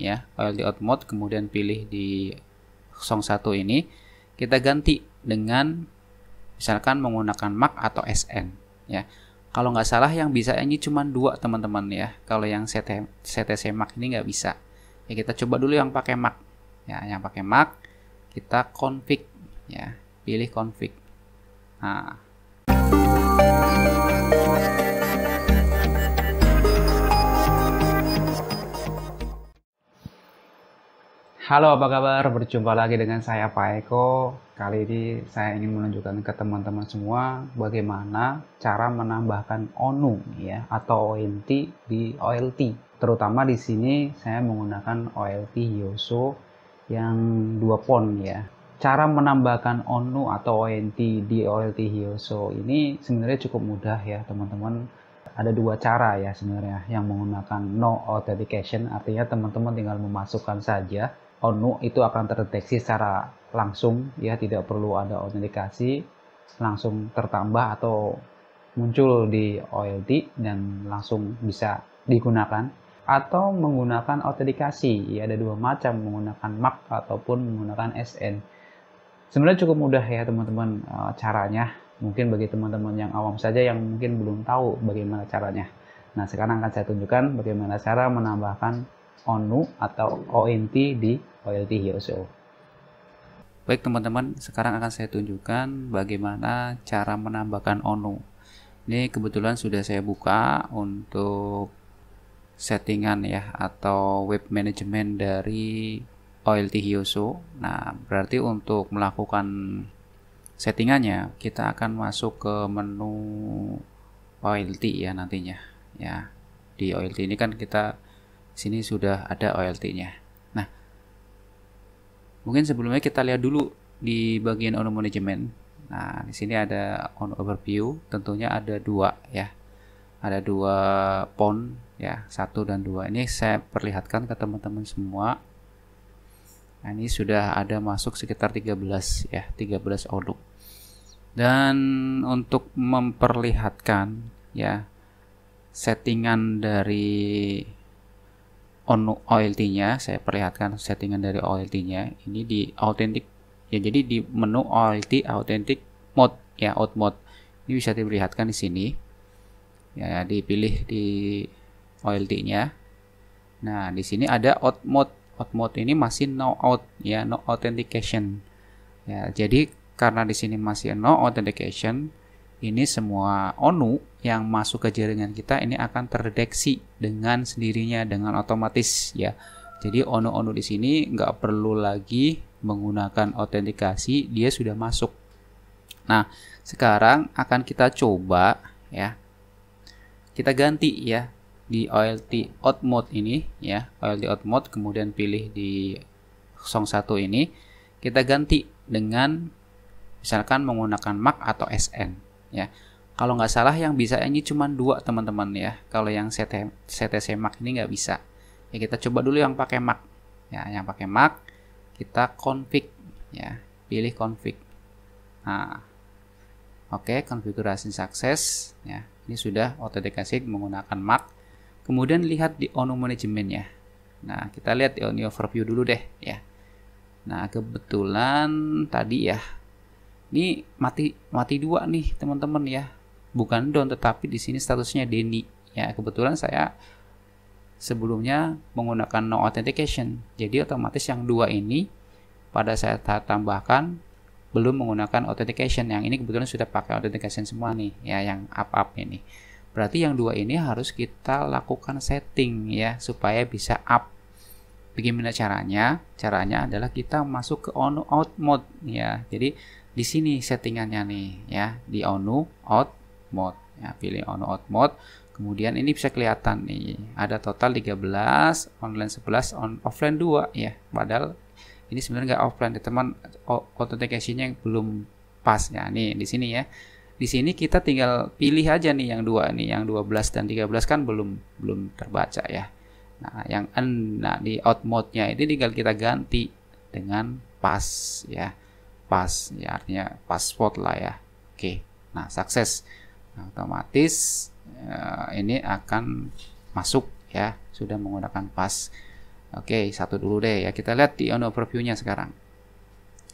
ya file di out mode kemudian pilih di song 1 ini kita ganti dengan misalkan menggunakan Mac atau SN ya kalau nggak salah yang bisa ini cuma dua teman-teman ya kalau yang CT, CTC Mac ini nggak bisa ya kita coba dulu yang pakai Mac ya yang pakai Mac kita config ya pilih config nah Halo, apa kabar? Berjumpa lagi dengan saya Pak Eko. Kali ini saya ingin menunjukkan ke teman-teman semua bagaimana cara menambahkan ONU ya atau ONT di OLT. Terutama di sini saya menggunakan OLT Yoso yang 2 pon ya. Cara menambahkan ONU atau ONT di OLT Yoso ini sebenarnya cukup mudah ya teman-teman ada dua cara ya sebenarnya yang menggunakan no authentication artinya teman-teman tinggal memasukkan saja ONU itu akan terdeteksi secara langsung ya tidak perlu ada autentikasi langsung tertambah atau muncul di OLT dan langsung bisa digunakan atau menggunakan autentikasi ya ada dua macam menggunakan MAC ataupun menggunakan SN sebenarnya cukup mudah ya teman-teman eh, caranya mungkin bagi teman-teman yang awam saja yang mungkin belum tahu bagaimana caranya nah sekarang akan saya tunjukkan bagaimana cara menambahkan ONU atau ONT di OLT Hyoso. Baik teman-teman, sekarang akan saya tunjukkan bagaimana cara menambahkan ONU. Ini kebetulan sudah saya buka untuk settingan ya atau web management dari OLT Hyoso. Nah, berarti untuk melakukan settingannya kita akan masuk ke menu OLT ya nantinya ya. Di OLT ini kan kita sini sudah ada OLT-nya. Nah, mungkin sebelumnya kita lihat dulu di bagian owner management. Nah, di sini ada on overview, tentunya ada dua ya. Ada dua pon ya, satu dan dua. Ini saya perlihatkan ke teman-teman semua. Nah, ini sudah ada masuk sekitar 13 ya, 13 order. Dan untuk memperlihatkan ya settingan dari on OLT-nya, saya perlihatkan settingan dari OLT-nya. Ini di authentic ya jadi di menu OLT authentic mode ya out mode. Ini bisa diperlihatkan di sini. Ya, dipilih di OLT-nya. Nah, di sini ada out mode. Out mode ini masih no out ya, no authentication. Ya, jadi karena di sini masih no authentication, ini semua ONU yang masuk ke jaringan kita ini akan terdeteksi dengan sendirinya dengan otomatis ya. Jadi ONU-ONU di sini nggak perlu lagi menggunakan autentikasi, dia sudah masuk. Nah, sekarang akan kita coba ya. Kita ganti ya di OLT out mode ini ya, OLT out mode kemudian pilih di song 1 ini kita ganti dengan misalkan menggunakan MAC atau SN ya kalau nggak salah yang bisa ini cuma dua teman-teman ya kalau yang CT, CTC Mac ini nggak bisa ya kita coba dulu yang pakai Mac ya yang pakai Mac kita config ya pilih config nah oke okay, konfigurasi sukses ya ini sudah otentikasi menggunakan Mac kemudian lihat di ONU management ya nah kita lihat di ONU overview dulu deh ya nah kebetulan tadi ya ini mati mati dua nih teman-teman ya. Bukan don tetapi di sini statusnya Denny. Ya kebetulan saya sebelumnya menggunakan no authentication. Jadi otomatis yang dua ini pada saya tambahkan belum menggunakan authentication. Yang ini kebetulan sudah pakai authentication semua nih ya yang up up ini. Berarti yang dua ini harus kita lakukan setting ya supaya bisa up bagaimana caranya caranya adalah kita masuk ke on out mode ya jadi di sini settingannya nih ya di onu out mode ya pilih onu out mode kemudian ini bisa kelihatan nih ada total 13 online 11 on offline 2 ya padahal ini sebenarnya nggak offline ya teman authentication-nya yang belum pas ya nih di sini ya di sini kita tinggal pilih aja nih yang dua nih yang 12 dan 13 kan belum belum terbaca ya nah yang en nah di out mode nya ini tinggal kita ganti dengan pas ya pas, ya artinya password lah ya oke nah sukses nah, otomatis uh, ini akan masuk ya sudah menggunakan pas, Oke, satu dulu deh ya. Kita lihat di on overview-nya sekarang.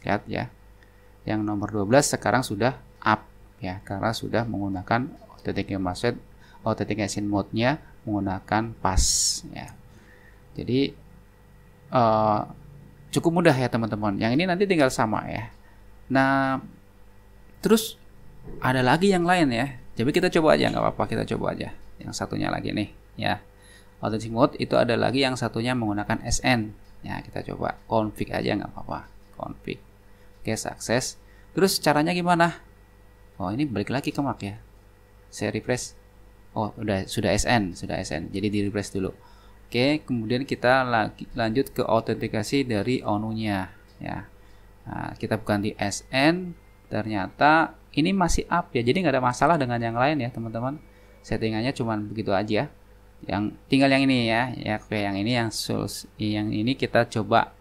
Lihat ya. Yang nomor 12 sekarang sudah up ya karena sudah menggunakan authentication method authentication mode-nya menggunakan pas ya. Jadi uh, cukup mudah ya teman-teman. Yang ini nanti tinggal sama ya. Nah, terus ada lagi yang lain ya. Jadi kita coba aja nggak apa-apa, kita coba aja. Yang satunya lagi nih, ya. Authentic mode itu ada lagi yang satunya menggunakan SN. Ya, kita coba config aja nggak apa-apa. Config. Oke, sukses. Terus caranya gimana? Oh, ini balik lagi ke Mac ya. Saya refresh. Oh, udah sudah SN, sudah SN. Jadi di refresh dulu. Oke, kemudian kita lagi lanjut ke autentikasi dari onunya, ya. Nah, kita ganti SN, ternyata ini masih up ya, jadi nggak ada masalah dengan yang lain ya teman-teman. Settingannya cuma begitu aja. Ya. Yang tinggal yang ini ya, ya kayak yang ini yang sus, yang ini kita coba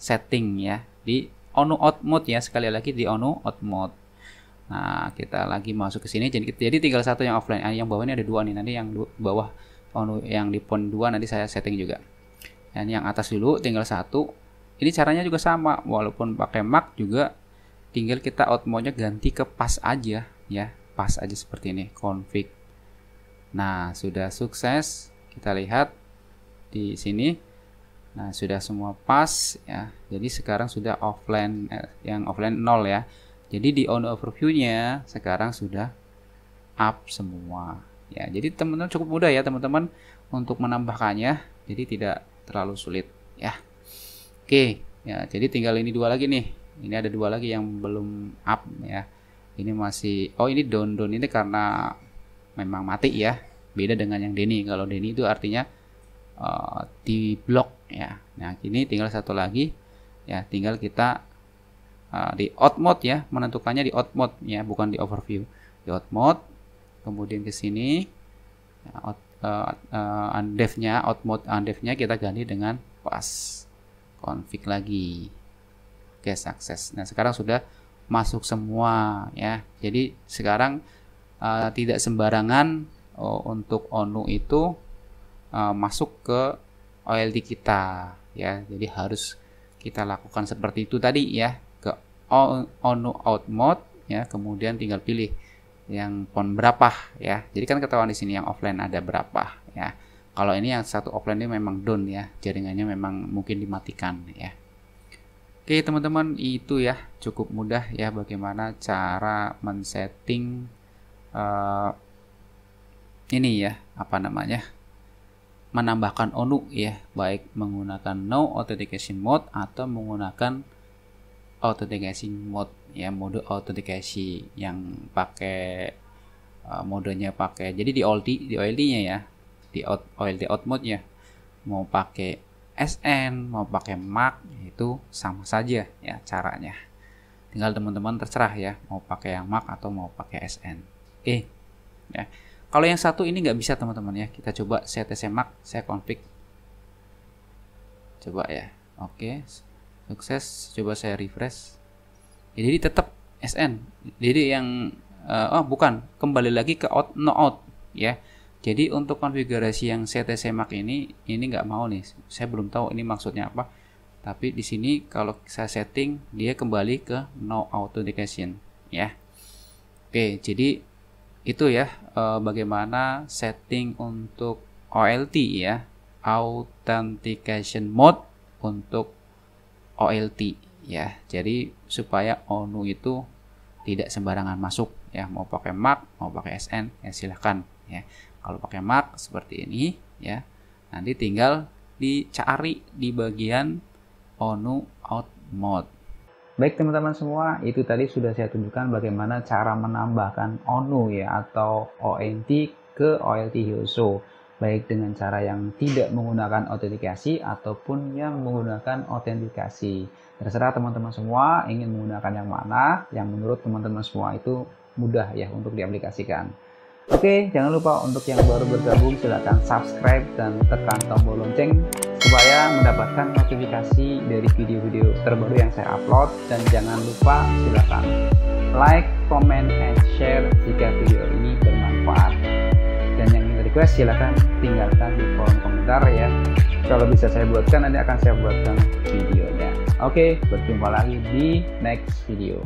setting ya di on out mode ya sekali lagi di on out mode. Nah kita lagi masuk ke sini, jadi jadi tinggal satu yang offline, ah, yang bawah ini ada dua nih, nanti yang bawah yang di pon dua nanti saya setting juga. Dan yang atas dulu tinggal satu ini caranya juga sama, walaupun pakai mark juga tinggal kita outmode nya ganti ke pas aja ya, pas aja seperti ini, config. Nah, sudah sukses. Kita lihat di sini. Nah, sudah semua pas ya. Jadi sekarang sudah offline eh, yang offline 0 ya. Jadi di on overview-nya sekarang sudah up semua. Ya, jadi teman-teman cukup mudah ya teman-teman untuk menambahkannya. Jadi tidak terlalu sulit ya. Oke, ya jadi tinggal ini dua lagi nih. Ini ada dua lagi yang belum up ya. Ini masih oh ini down down ini karena memang mati ya. Beda dengan yang Denny. Kalau Denny itu artinya uh, eh, di block ya. Nah, ini tinggal satu lagi ya, tinggal kita uh, di out mode ya, menentukannya di out mode ya, bukan di overview. Di out mode kemudian ke sini ya, out uh, uh, undev-nya, out mode undev-nya kita ganti dengan pas konfig lagi oke sukses nah sekarang sudah masuk semua ya jadi sekarang uh, tidak sembarangan uh, untuk onu itu uh, masuk ke OLT kita ya jadi harus kita lakukan seperti itu tadi ya ke onu out mode ya kemudian tinggal pilih yang pon berapa ya jadi kan ketahuan di sini yang offline ada berapa ya kalau ini yang satu offline ini memang down ya, jaringannya memang mungkin dimatikan ya. Oke teman-teman itu ya cukup mudah ya bagaimana cara men-setting uh, ini ya apa namanya menambahkan ONU ya baik menggunakan no authentication mode atau menggunakan authentication mode ya mode authentication yang pakai uh, modenya pakai jadi di OLD di OLD-nya ya di out, OLT out mode ya mau pakai SN mau pakai Mac itu sama saja ya caranya tinggal teman-teman terserah ya mau pakai yang Mac atau mau pakai SN oke okay. ya kalau yang satu ini nggak bisa teman-teman ya kita coba saya tes Mac saya config coba ya oke okay. sukses coba saya refresh ya, jadi tetap SN jadi yang uh, oh bukan kembali lagi ke out no out ya jadi untuk konfigurasi yang CTC Mark ini, ini nggak mau nih. Saya belum tahu ini maksudnya apa. Tapi di sini kalau saya setting, dia kembali ke no authentication, ya. Oke, jadi itu ya e, bagaimana setting untuk OLT ya, authentication mode untuk OLT ya. Jadi supaya ONU itu tidak sembarangan masuk ya mau pakai mark mau pakai sn ya silahkan ya kalau pakai mark seperti ini ya nanti tinggal dicari di bagian onu out mode Baik teman-teman semua, itu tadi sudah saya tunjukkan bagaimana cara menambahkan ONU ya atau ONT ke OLT Hioso baik dengan cara yang tidak menggunakan autentikasi ataupun yang menggunakan autentikasi. Terserah teman-teman semua ingin menggunakan yang mana, yang menurut teman-teman semua itu mudah ya untuk diaplikasikan. Oke, jangan lupa untuk yang baru bergabung silahkan subscribe dan tekan tombol lonceng supaya mendapatkan notifikasi dari video-video terbaru yang saya upload dan jangan lupa silahkan like, comment, and share jika video ini bermanfaat dan yang ingin request silahkan tinggalkan di kolom komentar ya kalau bisa saya buatkan nanti akan saya buatkan videonya oke berjumpa lagi di next video